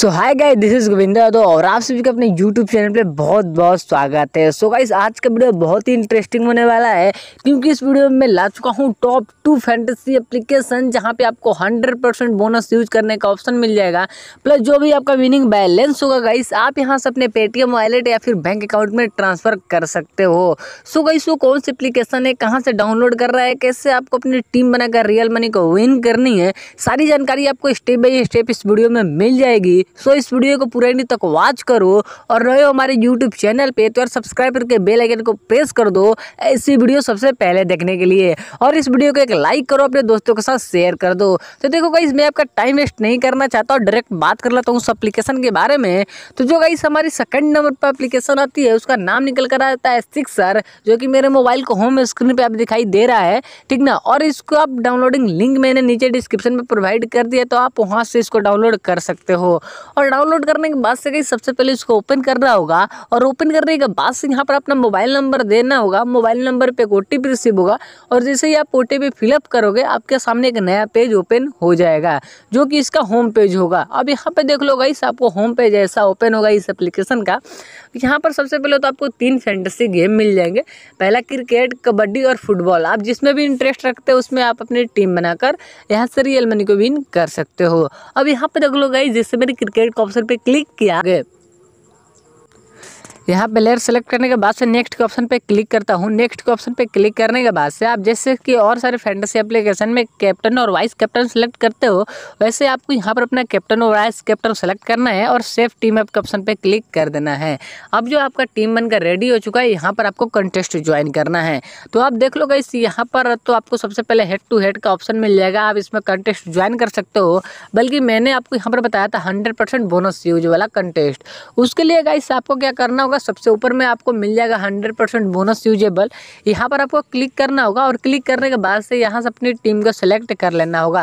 so hi guys this is Govinda Yadav और आप सभी का अपने यूट्यूब चैनल पे बहुत बहुत स्वागत है सो so गाइस आज का वीडियो बहुत ही इंटरेस्टिंग होने वाला है क्योंकि इस वीडियो में मैं ला चुका हूँ टॉप टू फैंटेसी एप्लीकेशन जहाँ पे आपको 100 परसेंट बोनस यूज करने का ऑप्शन मिल जाएगा प्लस जो भी आपका विनिंग बैलेंस होगा गाइस आप यहाँ से अपने पेटीएम वॉलेट या फिर बैंक अकाउंट में ट्रांसफर कर सकते हो सो गाइस वो कौन सी एप्लीकेशन है कहाँ से डाउनलोड कर रहा है कैसे आपको अपनी टीम बनाकर रियल मनी को विन करनी है सारी जानकारी आपको स्टेप बाई स्टेप इस वीडियो में मिल जाएगी सो इस वीडियो को पूरा तक वॉच करो और रहे हो हमारे यूट्यूब चैनल पर तो यार सब्सक्राइब करके बेल आइकन को प्रेस कर दो ऐसी वीडियो सबसे पहले देखने के लिए और इस वीडियो को एक लाइक करो अपने दोस्तों के साथ शेयर कर दो तो देखो गाइस मैं आपका टाइम वेस्ट नहीं करना चाहता और डायरेक्ट बात कर लेता हूँ उस अप्लीकेशन के बारे में तो जो गाइस हमारी सेकंड नंबर पर अप्लीकेशन आती है उसका नाम निकल कर आता है सिक्सर जो कि मेरे मोबाइल को होम स्क्रीन पर आप दिखाई दे रहा है ठीक ना और इसको आप डाउनलोडिंग लिंक मैंने नीचे डिस्क्रिप्शन में प्रोवाइड कर दिया तो आप वहाँ से इसको डाउनलोड कर सकते हो और डाउनलोड करने के बाद से कहीं सबसे पहले इसको ओपन करना होगा और ओपन करने के बाद से यहाँ पर अपना मोबाइल नंबर देना होगा मोबाइल नंबर पर एक ओ रिसीव होगा और जैसे ही आप ओ टी फिलअप करोगे आपके सामने एक नया पेज ओपन हो जाएगा जो कि इसका होम पेज होगा अब यहाँ पर देख लो गाइस आपको होम पेज ऐसा ओपन होगा इस एप्लीकेशन का यहाँ पर सबसे पहले तो आपको तीन फैंटेसी गेम मिल जाएंगे पहला क्रिकेट कबड्डी और फुटबॉल आप जिसमें भी इंटरेस्ट रखते हो उसमें आप अपनी टीम बनाकर यहाँ से रियल मनी को विन कर सकते हो अब यहाँ पर देख लो गाइस जैसे मेरी क्रिकेट के ऑप्शन पे क्लिक किया यहाँ पे लेयर सेलेक्ट करने के बाद से नेक्स्ट के ऑप्शन पे क्लिक करता हूँ नेक्स्ट के ऑप्शन पे क्लिक करने के बाद से आप जैसे कि और सारे फैंटेसी एप्लीकेशन में कैप्टन और वाइस कैप्टन सेलेक्ट करते हो वैसे आपको यहाँ पर अपना कैप्टन और वाइस कैप्टन सेलेक्ट करना है और सेफ टीम ऐप के ऑप्शन पर क्लिक कर देना है अब जो आपका टीम बनकर रेडी हो चुका है यहाँ पर आपको कंटेस्ट ज्वाइन करना है तो आप देख लो गाइस यहाँ पर तो आपको सबसे पहले हेड टू हेड का ऑप्शन मिल जाएगा आप इसमें कंटेस्ट ज्वाइन कर सकते हो बल्कि मैंने आपको यहाँ पर बताया था हंड्रेड बोनस यूज वाला कंटेस्ट उसके लिए गाइस आपको क्या करना होगा होगा सबसे ऊपर में आपको मिल जाएगा हंड्रेड परसेंट बोनस यूजेबल यहाँ पर आपको क्लिक करना होगा और क्लिक करने के बाद से यहाँ से अपनी टीम को सिलेक्ट कर लेना होगा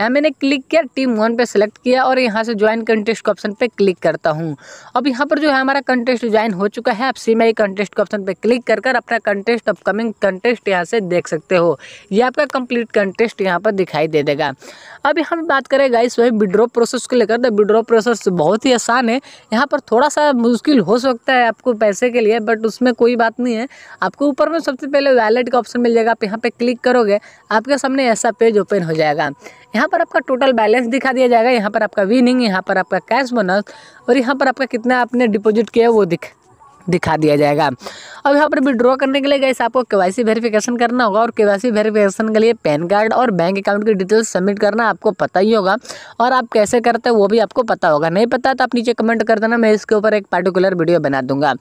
यहाँ मैंने क्लिक किया टीम वन पे सेलेक्ट किया और यहाँ से ज्वाइन कंटेस्ट ऑप्शन पे क्लिक करता हूँ अब यहाँ पर जो है हमारा कंटेस्ट ज्वाइन हो चुका है आप सी मेरी कंटेस्ट ऑप्शन पर क्लिक कर कर अपना कंटेस्ट अपकमिंग कंटेस्ट यहाँ से देख सकते हो ये आपका कंप्लीट कंटेस्ट यहाँ पर दिखाई दे देगा अब यहाँ पर बात करें गाइस वही विड्रॉ प्रोसेस को लेकर तो विड्रॉ प्रोसेस बहुत ही आसान है यहाँ पर थोड़ा सा मुश्किल हो सकता है आपको पैसे के लिए बट उसमें कोई बात नहीं है आपको ऊपर में सबसे पहले वैलेट का ऑप्शन मिल जाएगा आप यहाँ पे क्लिक करोगे आपके सामने ऐसा पेज ओपन हो जाएगा यहाँ पर आपका टोटल बैलेंस दिखा दिया जाएगा यहाँ पर आपका विनिंग यहाँ पर आपका कैश बोनस और यहाँ पर आपका कितना आपने डिपोजिट किया है वो दिख दिखा दिया जाएगा अब यहाँ पर विड्रॉ करने के लिए गैस आपको केवाईसी वेरिफिकेशन करना होगा और केवाईसी वेरिफिकेशन के लिए पैन कार्ड और बैंक अकाउंट की डिटेल्स सबमिट करना आपको पता ही होगा और आप कैसे करते हैं वो भी आपको पता होगा नहीं पता तो आप नीचे कमेंट कर देना मैं इसके ऊपर एक पार्टिकुलर वीडियो बना दूंगा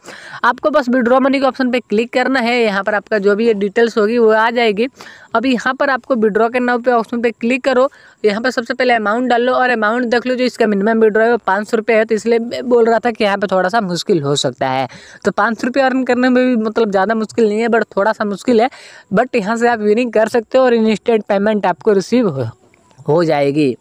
आपको बस विड्रॉ मनी के ऑप्शन पर क्लिक करना है यहाँ पर आपका जो भी ये डिटेल्स होगी वो आ जाएगी अब यहाँ पर आपको विड्रॉ के नाम पे ऑप्शन पर क्लिक करो यहाँ पर सबसे पहले अमाउंट डाल लो और अमाउंट देख लो जो इसका मिनिमम विड्रॉ है वो पाँच है तो इसलिए बोल रहा था कि यहाँ पर थोड़ा सा मुश्किल हो सकता है तो पाँच सौ रुपये अर्न करने में भी मतलब ज़्यादा मुश्किल नहीं है बट थोड़ा सा मुश्किल है बट यहाँ से आप विनिंग कर सकते हो और इंस्टेंट पेमेंट आपको रिसीव हो, हो जाएगी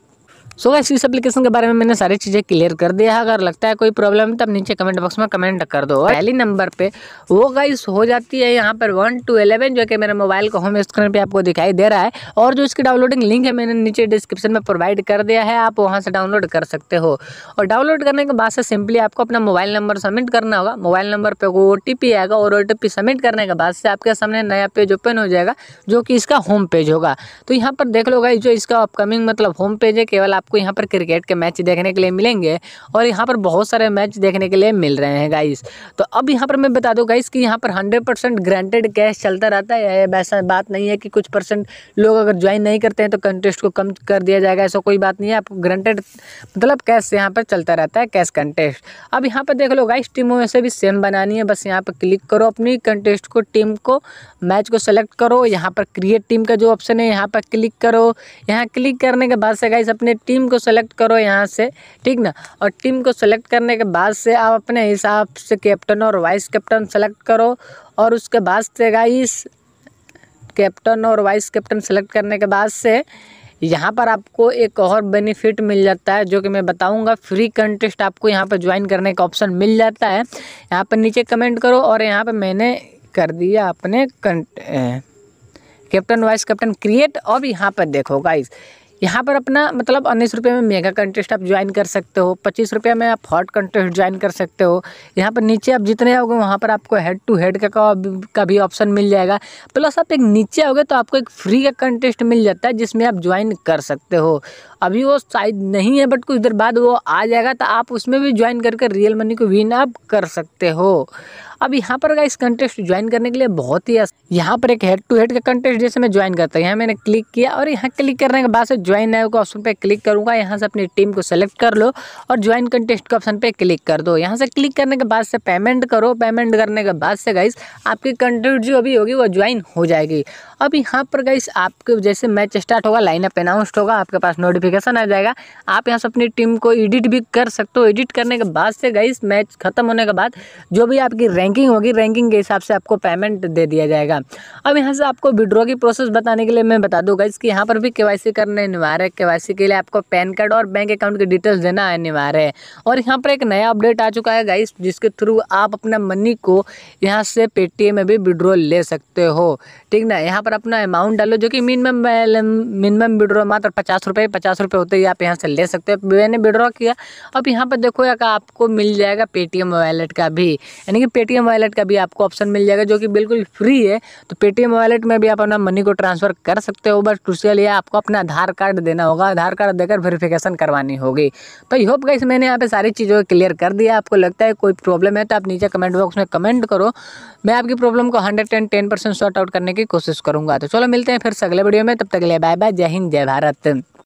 सो वैसे इस एप्लीकेशन के बारे में मैंने सारी चीज़ें क्लियर कर दिया है अगर लगता है कोई प्रॉब्लम तब नीचे कमेंट बॉक्स में कमेंट कर दो और पहली नंबर पे वो गाइस हो जाती है यहाँ पर वन टू एलेवन जो कि मेरे मोबाइल का होम स्क्रीन पर आपको दिखाई दे रहा है और जो इसकी डाउनलोडिंग लिंक है मैंने नीचे डिस्क्रिप्शन में प्रोवाइड कर दिया है आप वहाँ से डाउनलोड कर सकते हो और डाउनलोड करने के बाद से सिंपली आपको अपना मोबाइल नंबर सबमिट करना होगा मोबाइल नंबर पर वो ओ आएगा और ओ सबमिट करने के बाद से आपके सामने नया पेज ओपन हो जाएगा जो कि इसका होम पेज होगा तो यहाँ पर देख लो गाई जो इसका अपकमिंग मतलब होम पेज है केवल आप आपको यहाँ पर क्रिकेट के मैच देखने के लिए मिलेंगे और यहाँ पर बहुत सारे मैच देखने के लिए मिल रहे हैं गाइस तो अब यहाँ पर मैं बता दूँ गाइस कि यहाँ पर हंड्रेड परसेंट ग्रांटेड कैश चलता रहता है वैसा बात नहीं है कि कुछ परसेंट लोग अगर ज्वाइन नहीं करते हैं तो कंटेस्ट को कम कर दिया जाएगा ऐसा कोई बात नहीं है आप ग्रांटेड मतलब कैश यहाँ पर चलता रहता है कैश कंटेस्ट अब यहाँ पर देख लो गाइस टीमों में से भी सेम बनानी है बस यहाँ पर क्लिक करो अपनी कंटेस्ट को टीम को मैच को सेलेक्ट करो यहाँ पर क्रिएट टीम का जो ऑप्शन है यहाँ पर क्लिक करो यहाँ क्लिक करने के बाद से गाइस अपने टीम टीम को सेलेक्ट करो यहाँ से ठीक ना और टीम को सेलेक्ट करने के बाद से आप अपने हिसाब से कैप्टन और वाइस कैप्टन सेलेक्ट करो और उसके बाद से गाइस कैप्टन और वाइस कैप्टन सेलेक्ट करने के बाद से यहाँ पर आपको एक और बेनिफिट मिल जाता है जो कि मैं बताऊँगा फ्री कंटेस्ट आपको यहाँ पर ज्वाइन करने का ऑप्शन मिल जाता है यहाँ पर नीचे कमेंट करो और यहाँ पर मैंने कर दिया अपने कैप्टन वाइस कैप्टन क्रिएट और यहाँ पर देखो गाइस यहाँ पर अपना मतलब उन्नीस रुपये में मेगा कंटेस्ट आप ज्वाइन कर सकते हो पच्चीस रुपये में आप हॉट कंटेस्ट ज्वाइन कर सकते हो यहाँ पर नीचे आप जितने आओगे वहाँ पर आपको हेड टू हेड का का भी ऑप्शन मिल जाएगा प्लस आप एक नीचे आओगे तो आपको एक फ्री का कंटेस्ट मिल जाता है जिसमें आप ज्वाइन कर सकते हो अभी वो शायद नहीं है बट कुछ देर बाद वो आ जाएगा तो आप उसमें भी ज्वाइन करके रियल मनी को विन आप कर सकते हो अब यहाँ पर इस कंटेस्ट ज्वाइन करने के लिए बहुत ही यहाँ पर एक हेड टू हेड का कंटेस्ट जैसे मैं ज्वाइन करता हूँ यहाँ मैंने क्लिक किया और यहाँ क्लिक करने के बाद से ज्वाइन नाउ के ऑप्शन पर क्लिक करूँगा यहाँ से अपनी टीम को सेलेक्ट कर लो और ज्वाइन कंटेस्ट के ऑप्शन पर क्लिक कर दो यहाँ से क्लिक करने के बाद से पेमेंट करो पेमेंट करने के बाद से गाइस आपकी कंटेस्ट जो अभी होगी वो ज्वाइन हो जाएगी अब यहाँ पर गाइस आपके जैसे मैच स्टार्ट होगा लाइनअप अनाउंसड होगा आपके पास नोटिफिकेशन आ जाएगा आप यहाँ से अपनी टीम को एडिट भी कर सकते हो एडिट करने के बाद से गाइस मैच खत्म होने के बाद जो भी आपकी रैंकिंग होगी रैंकिंग के हिसाब से आपको पेमेंट दे दिया जाएगा अब यहाँ से आपको विड्रॉ की प्रोसेस बताने के लिए मैं बता दूँ गाइस कि यहाँ पर भी के करने अनिवार्य है केवासी के लिए आपको पैन कार्ड और बैंक अकाउंट की डिटेल्स देना अनिवार्य है और यहाँ पर एक नया अपडेट आ चुका है गाइस जिसके थ्रू आप अपना मनी को यहाँ से पेटीएम में भी विड्रॉल ले सकते हो ठीक ना यहाँ पर अपना अमाउंट डालो जो कि मिनिमम मिनिमम विड्रॉ मात्र पचास रुपये पचास रुपये होते ही आप यहाँ से ले सकते हो मैंने विड्रॉ किया अब यहाँ पर देखो एक आपको मिल जाएगा पेटीएम वॉलेट का भी यानी कि पेटीएम वॉलेट का भी आपको ऑप्शन मिल जाएगा जो कि बिल्कुल फ्री है तो पेटीएम वॉलेट में भी आप अपना मनी को ट्रांसफ़र कर सकते हो बस क्रुशियल ये आपको अपना आधार कार्ड कार्ड देना होगा आधार कार्ड देकर वेरिफिकेशन करवानी होगी तो आई होप गाइस मैंने यहाँ पे सारी चीज़ों को क्लियर कर दिया आपको लगता है कोई प्रॉब्लम है तो आप नीचे कमेंट बॉक्स में कमेंट करो मैं आपकी प्रॉब्लम को hundred and ten percent sort out करने की कोशिश करूँगा तो चलो मिलते हैं फिर अगले वीडियो में तब तक ले बाय बाय जय हिंद जय भारत